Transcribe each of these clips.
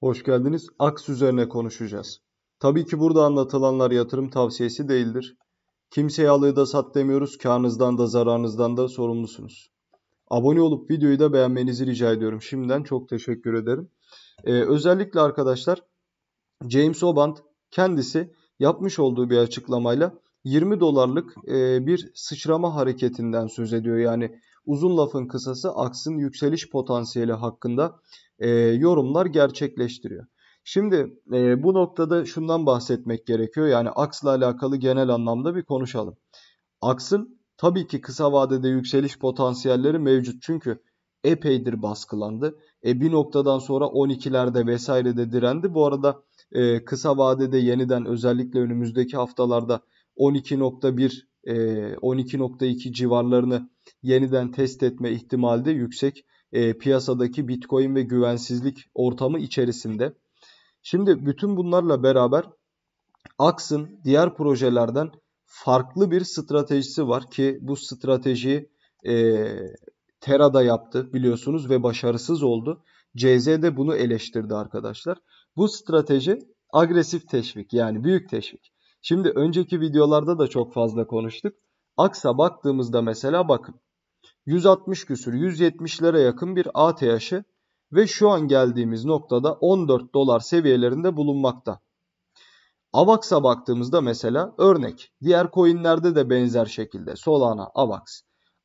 Hoş geldiniz. Aks üzerine konuşacağız. Tabii ki burada anlatılanlar yatırım tavsiyesi değildir. Kimseye alığı da sat demiyoruz. Karnınızdan da zararınızdan da sorumlusunuz. Abone olup videoyu da beğenmenizi rica ediyorum. Şimdiden çok teşekkür ederim. Ee, özellikle arkadaşlar James Oband kendisi yapmış olduğu bir açıklamayla 20 dolarlık e, bir sıçrama hareketinden söz ediyor. Yani uzun lafın kısası aksın yükseliş potansiyeli hakkında e, yorumlar gerçekleştiriyor. Şimdi e, bu noktada şundan bahsetmek gerekiyor. Yani aksla alakalı genel anlamda bir konuşalım. Aksın tabii ki kısa vadede yükseliş potansiyelleri mevcut. Çünkü epeydir baskılandı. E, bir noktadan sonra 12'lerde vesairede direndi. Bu arada e, kısa vadede yeniden özellikle önümüzdeki haftalarda 12.1 12.2 e, civarlarını yeniden test etme ihtimali de yüksek e, piyasadaki Bitcoin ve güvensizlik ortamı içerisinde. Şimdi bütün bunlarla beraber Aksın diğer projelerden farklı bir stratejisi var ki bu stratejiyi e, Tera'da yaptı biliyorsunuz ve başarısız oldu. CZ de bunu eleştirdi arkadaşlar. Bu strateji agresif teşvik yani büyük teşvik. Şimdi önceki videolarda da çok fazla konuştuk. Aksa baktığımızda mesela bakın 160 küsür 170'lere yakın bir ATH'ı ve şu an geldiğimiz noktada 14 dolar seviyelerinde bulunmakta. AVAX'a baktığımızda mesela örnek diğer coinlerde de benzer şekilde Solana, AVAX.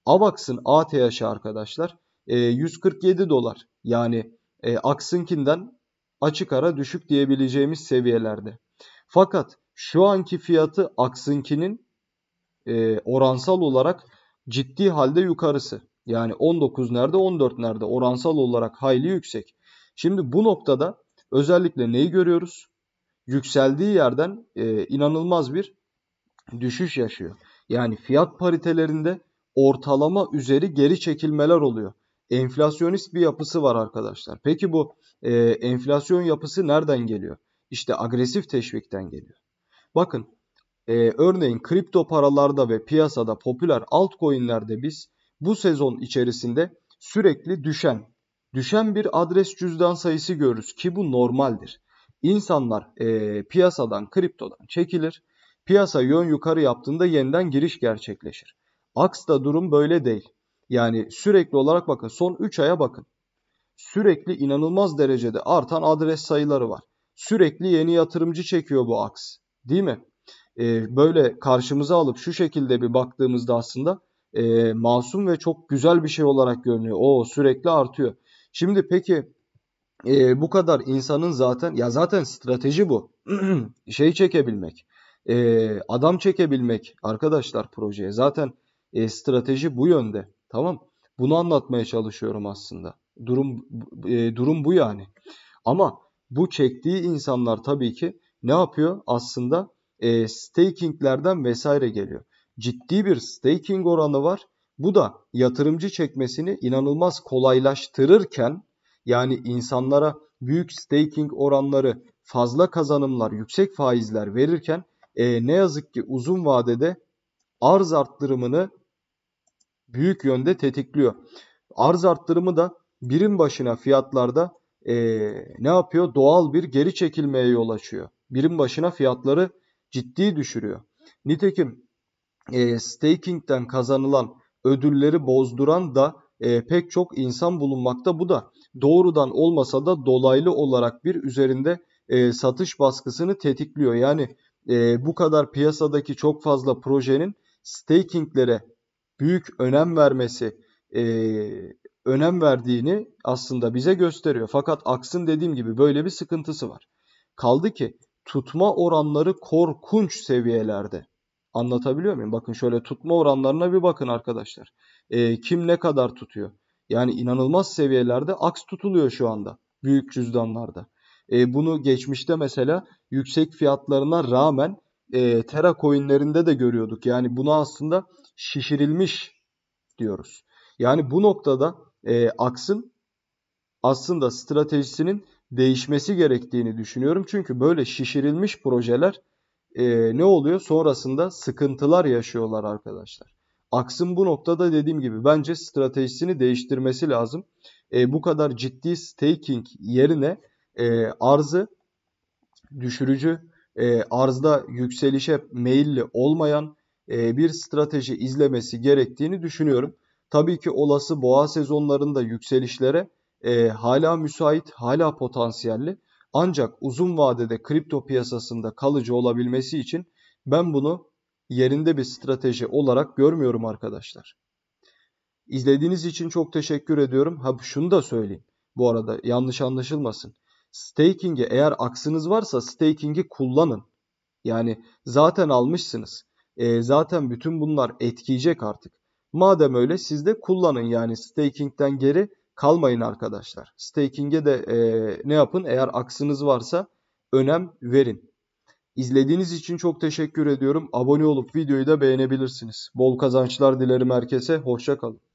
AVAX'ın ATH'ı arkadaşlar 147 e, dolar yani e, AX'ınkinden açık ara düşük diyebileceğimiz seviyelerde. Fakat şu anki fiyatı AX'ınkinin e, oransal olarak ciddi halde yukarısı. Yani 19 nerede 14 nerede oransal olarak hayli yüksek. Şimdi bu noktada özellikle neyi görüyoruz? Yükseldiği yerden e, inanılmaz bir düşüş yaşıyor. Yani fiyat paritelerinde ortalama üzeri geri çekilmeler oluyor. Enflasyonist bir yapısı var arkadaşlar. Peki bu e, enflasyon yapısı nereden geliyor? İşte agresif teşvikten geliyor. Bakın e, örneğin kripto paralarda ve piyasada popüler altcoin'lerde biz bu sezon içerisinde sürekli düşen, düşen bir adres cüzdan sayısı görürüz ki bu normaldir. İnsanlar e, piyasadan, kriptodan çekilir. Piyasa yön yukarı yaptığında yeniden giriş gerçekleşir. Aks'ta durum böyle değil. Yani sürekli olarak bakın son 3 aya bakın. Sürekli inanılmaz derecede artan adres sayıları var. Sürekli yeni yatırımcı çekiyor bu aks. Değil mi? e, böyle karşımıza alıp şu şekilde bir baktığımızda aslında e, masum ve çok güzel bir şey olarak görünüyor. O sürekli artıyor. Şimdi peki e, bu kadar insanın zaten ya zaten strateji bu. şey çekebilmek. E, adam çekebilmek arkadaşlar projeye. Zaten e, strateji bu yönde. Tamam? Bunu anlatmaya çalışıyorum aslında. Durum e, durum bu yani. Ama bu çektiği insanlar tabii ki ne yapıyor? Aslında e, stakinglerden vesaire geliyor. Ciddi bir staking oranı var. Bu da yatırımcı çekmesini inanılmaz kolaylaştırırken yani insanlara büyük staking oranları, fazla kazanımlar, yüksek faizler verirken e, ne yazık ki uzun vadede arz arttırımını büyük yönde tetikliyor. Arz arttırımı da birim başına fiyatlarda e, ne yapıyor? Doğal bir geri çekilmeye yol açıyor. Birim başına fiyatları ciddi düşürüyor. Nitekim e, staking'den kazanılan ödülleri bozduran da e, pek çok insan bulunmakta. Bu da doğrudan olmasa da dolaylı olarak bir üzerinde e, satış baskısını tetikliyor. Yani e, bu kadar piyasadaki çok fazla projenin stakinglere büyük önem vermesi e, önem verdiğini aslında bize gösteriyor. Fakat Aks'ın dediğim gibi böyle bir sıkıntısı var. Kaldı ki tutma oranları korkunç seviyelerde. Anlatabiliyor muyum? Bakın şöyle tutma oranlarına bir bakın arkadaşlar. E, kim ne kadar tutuyor? Yani inanılmaz seviyelerde aks tutuluyor şu anda büyük cüzdanlarda. E, bunu geçmişte mesela yüksek fiyatlarına rağmen e, Terra coinlerinde de görüyorduk. Yani bunu aslında şişirilmiş diyoruz. Yani bu noktada e, aksın aslında stratejisinin değişmesi gerektiğini düşünüyorum. Çünkü böyle şişirilmiş projeler e, ne oluyor? Sonrasında sıkıntılar yaşıyorlar arkadaşlar. Aksın bu noktada dediğim gibi bence stratejisini değiştirmesi lazım. E, bu kadar ciddi staking yerine e, arzı düşürücü, e, arzda yükselişe meyilli olmayan e, bir strateji izlemesi gerektiğini düşünüyorum. Tabii ki olası boğa sezonlarında yükselişlere e, hala müsait, hala potansiyelli. Ancak uzun vadede kripto piyasasında kalıcı olabilmesi için ben bunu yerinde bir strateji olarak görmüyorum arkadaşlar. İzlediğiniz için çok teşekkür ediyorum. Ha şunu da söyleyeyim. Bu arada yanlış anlaşılmasın. Staking'e eğer aksınız varsa staking'i kullanın. Yani zaten almışsınız. E, zaten bütün bunlar etkiyecek artık. Madem öyle siz de kullanın yani staking'den geri kalmayın arkadaşlar. Staking'e de e, ne yapın? Eğer aksınız varsa önem verin. İzlediğiniz için çok teşekkür ediyorum. Abone olup videoyu da beğenebilirsiniz. Bol kazançlar dilerim herkese. Hoşçakalın.